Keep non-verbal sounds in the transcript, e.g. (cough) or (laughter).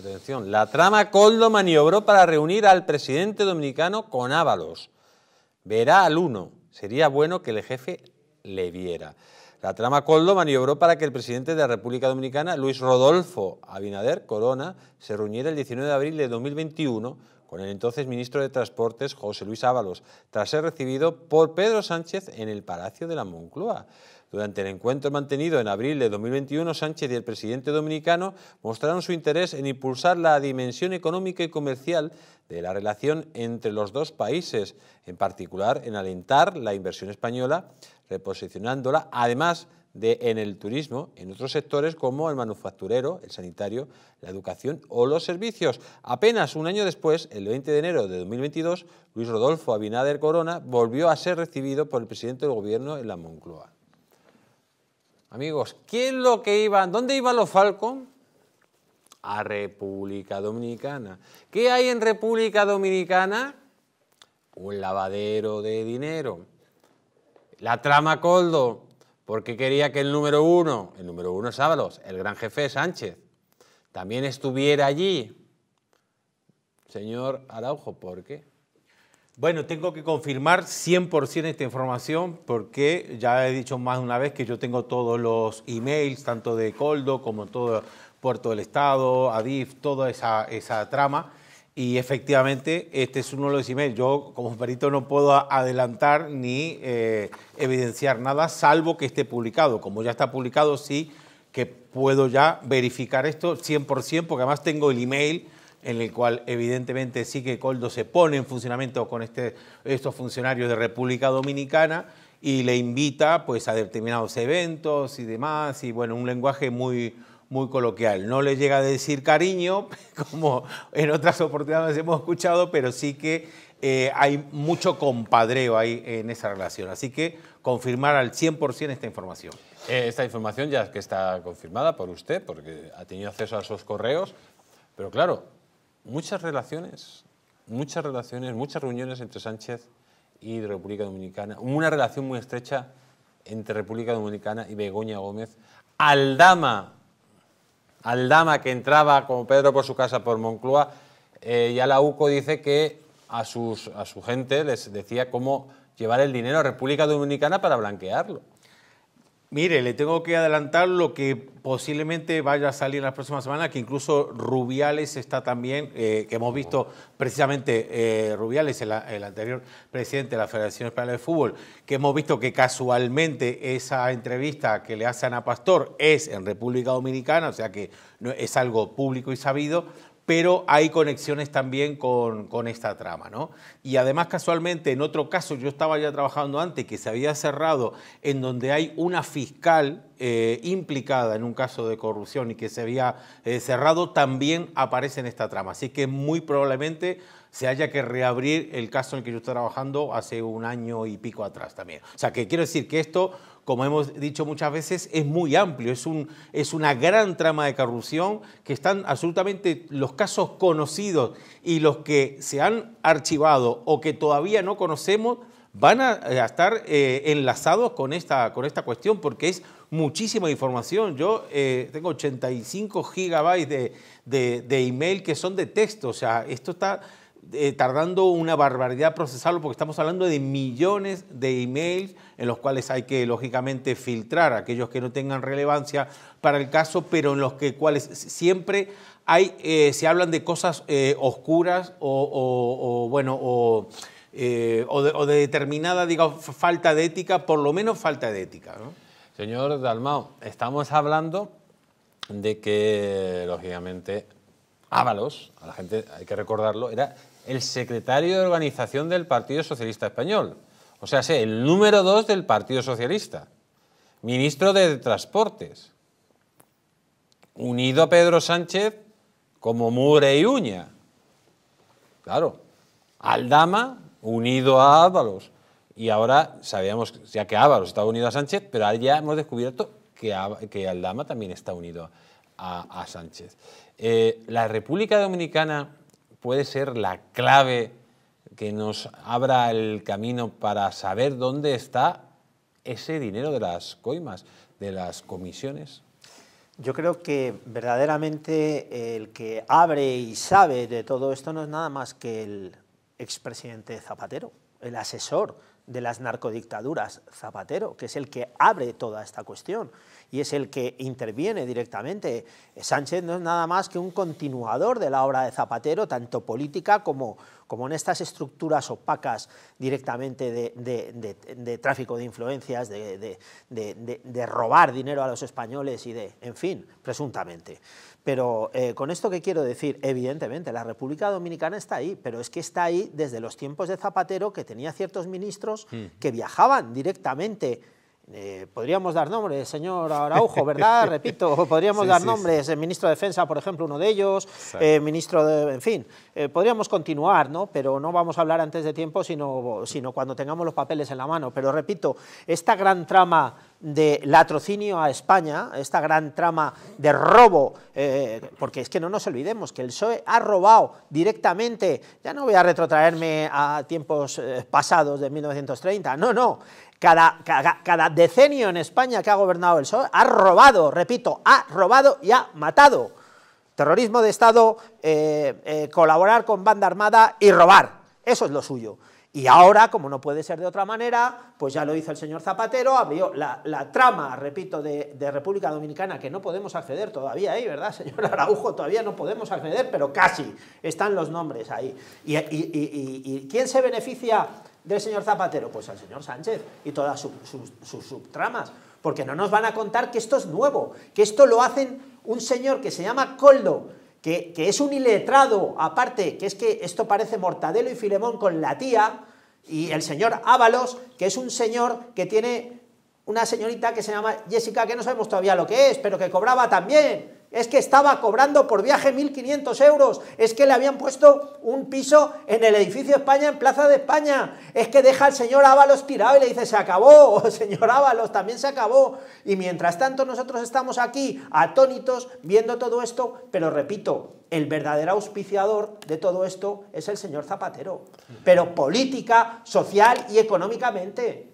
atención, la trama Coldo maniobró para reunir al presidente dominicano con Ábalos. Verá al uno, sería bueno que el jefe le viera. La trama Coldo maniobró para que el presidente de la República Dominicana, Luis Rodolfo Abinader Corona, se reuniera el 19 de abril de 2021 con el entonces ministro de Transportes José Luis Ábalos, tras ser recibido por Pedro Sánchez en el Palacio de la Moncloa. Durante el encuentro mantenido en abril de 2021, Sánchez y el presidente dominicano mostraron su interés en impulsar la dimensión económica y comercial de la relación entre los dos países, en particular en alentar la inversión española, reposicionándola, además en el turismo, en otros sectores como el manufacturero, el sanitario, la educación o los servicios. Apenas un año después, el 20 de enero de 2022, Luis Rodolfo Abinader Corona volvió a ser recibido por el presidente del gobierno en la Moncloa. Amigos, ¿qué es lo que iban? ¿Dónde iban los Falcon? A República Dominicana. ¿Qué hay en República Dominicana? Un lavadero de dinero. La trama Coldo, porque quería que el número uno, el número uno es el gran jefe Sánchez, también estuviera allí. Señor Araujo, ¿por qué? Bueno, tengo que confirmar 100% esta información porque ya he dicho más de una vez que yo tengo todos los emails, tanto de Coldo como todo Puerto del Estado, Adif, toda esa trama. Y efectivamente, este es uno de los emails. Yo, como perito, no puedo adelantar ni eh, evidenciar nada, salvo que esté publicado. Como ya está publicado, sí que puedo ya verificar esto 100%, porque además tengo el email en el cual evidentemente sí que Coldo se pone en funcionamiento con este, estos funcionarios de República Dominicana y le invita pues a determinados eventos y demás, y bueno, un lenguaje muy, muy coloquial. No le llega a decir cariño, (laughs) como en otras oportunidades hemos escuchado, pero sí que eh, hay mucho compadreo ahí en esa relación. Así que confirmar al 100% esta información. Eh, esta información ya es que está confirmada por usted, porque ha tenido acceso a sus correos, pero claro, muchas relaciones, muchas relaciones, muchas reuniones entre Sánchez y República Dominicana, una relación muy estrecha entre República Dominicana y Begoña Gómez, Aldama al dama que entraba como Pedro por su casa por Moncloa, eh, ya la UCO dice que a su gente les decía cómo llevar el dinero a República Dominicana para blanquearlo. Mire, le tengo que adelantar lo que posiblemente vaya a salir en las próximas semanas, que incluso Rubiales está también, eh, que hemos visto precisamente eh, Rubiales, el, anterior presidente de la Federación Española de Fútbol, que hemos visto que casualmente esa entrevista que le hacen a Pastor es en República Dominicana, o sea que es algo público y sabido, pero hay conexiones también con, esta trama, Y además, casualmente, en otro caso, yo estaba ya trabajando antes, que se había cerrado, en donde hay una fiscal eh, implicada en un caso de corrupción y que se había eh, cerrado, también aparece en esta trama. Así que muy probablemente se haya que reabrir el caso en el que yo estaba trabajando hace un año y pico atrás también. O sea, que quiero decir que esto como hemos dicho muchas veces, es muy amplio, es, un, es una gran trama de corrupción que están absolutamente los casos conocidos y los que se han archivado o que todavía no conocemos van a, eh, estar eh, enlazados con esta, con esta cuestión porque es muchísima información. Yo eh, tengo 85 gigabytes de, de, de, email que son de texto, o sea, esto está eh, tardando una barbaridad procesarlo porque estamos hablando de millones de emails en los cuales hay que lógicamente filtrar aquellos que no tengan relevancia para el caso, pero en los que cuales siempre hay, eh, se hablan de cosas eh, oscuras o, bueno, o, de, o, de, determinada, digo falta de ética, por lo menos falta de ética. Señor Dalmao, estamos hablando de que, lógicamente, Ábalos, a la gente hay que recordarlo, era el secretario de organización del Partido Socialista Español, o sea, el número dos del Partido Socialista, ministro de Transportes, unido a Pedro Sánchez como mure y uña. Claro, Aldama unido a Ábalos. Y ahora sabíamos ya que Ábalos estaba unido a Sánchez, pero ya hemos descubierto que, que Aldama también está unido a, Sánchez. Eh, la República Dominicana puede ser la clave que nos abra el camino para saber dónde está ese dinero de las coimas, de las comisiones? Yo creo que verdaderamente el que abre y sabe de todo esto no es nada más que el expresidente Zapatero, el asesor de las narcodictaduras, Zapatero, que es el que abre toda esta cuestión y es el que interviene directamente. Sánchez no es nada más que un continuador de la obra de Zapatero, tanto política como, como en estas estructuras opacas directamente de, de, de tráfico de influencias, de, robar dinero a los españoles y de, en fin, presuntamente. Pero eh, con esto que quiero decir, evidentemente, la República Dominicana está ahí, pero es que está ahí desde los tiempos de Zapatero, que tenía ciertos ministros que viajaban directamente eh, podríamos dar nombres, señor Araujo, ¿verdad? (laughs) Repito, podríamos dar nombres, el eh, ministro de Defensa, por ejemplo, uno de ellos, el eh, ministro de... En fin, podríamos continuar, ¿no? Pero no vamos a hablar antes de tiempo, sino, sino cuando tengamos los papeles en la mano. Pero repito, esta gran trama de latrocinio a España, esta gran trama de robo, porque es que no nos olvidemos que el PSOE ha robado directamente, ya no voy a retrotraerme a tiempos pasados de 1930, no, no, cada, decenio en España que ha gobernado el PSOE ha robado, repito, ha robado y ha matado. Terrorismo de Estado, eh, eh, colaborar con banda armada y robar. Eso es lo suyo. Y ahora, como no puede ser de otra manera, pues ya lo hizo el señor Zapatero, abrió la, la trama, repito, de, República Dominicana, que no podemos acceder todavía ahí, ¿verdad, señor Araujo? Todavía no podemos acceder, pero casi están los nombres ahí. y quién se beneficia del señor Zapatero? Pues al señor Sánchez y todas sus, subtramas. Porque no nos van a contar que esto es nuevo, que esto lo hacen un señor que se llama Coldo, que, que, es un iletrado, aparte, que es que esto parece Mortadelo y Filemón con la tía, y el señor Ábalos, que es un señor que tiene una señorita que se llama Jessica, que no sabemos todavía lo que es, pero que cobraba también. Es que estaba cobrando por viaje 1.500 euros. Es que le habían puesto un piso en el edificio España, en Plaza de España. Es que deja al señor Ábalos tirado y le dice, se acabó, (laughs) oh, señor Ábalos, también se acabó. Y mientras tanto nosotros estamos aquí atónitos viendo todo esto, pero repito, el verdadero auspiciador de todo esto es el señor Zapatero. Pero política, social y económicamente.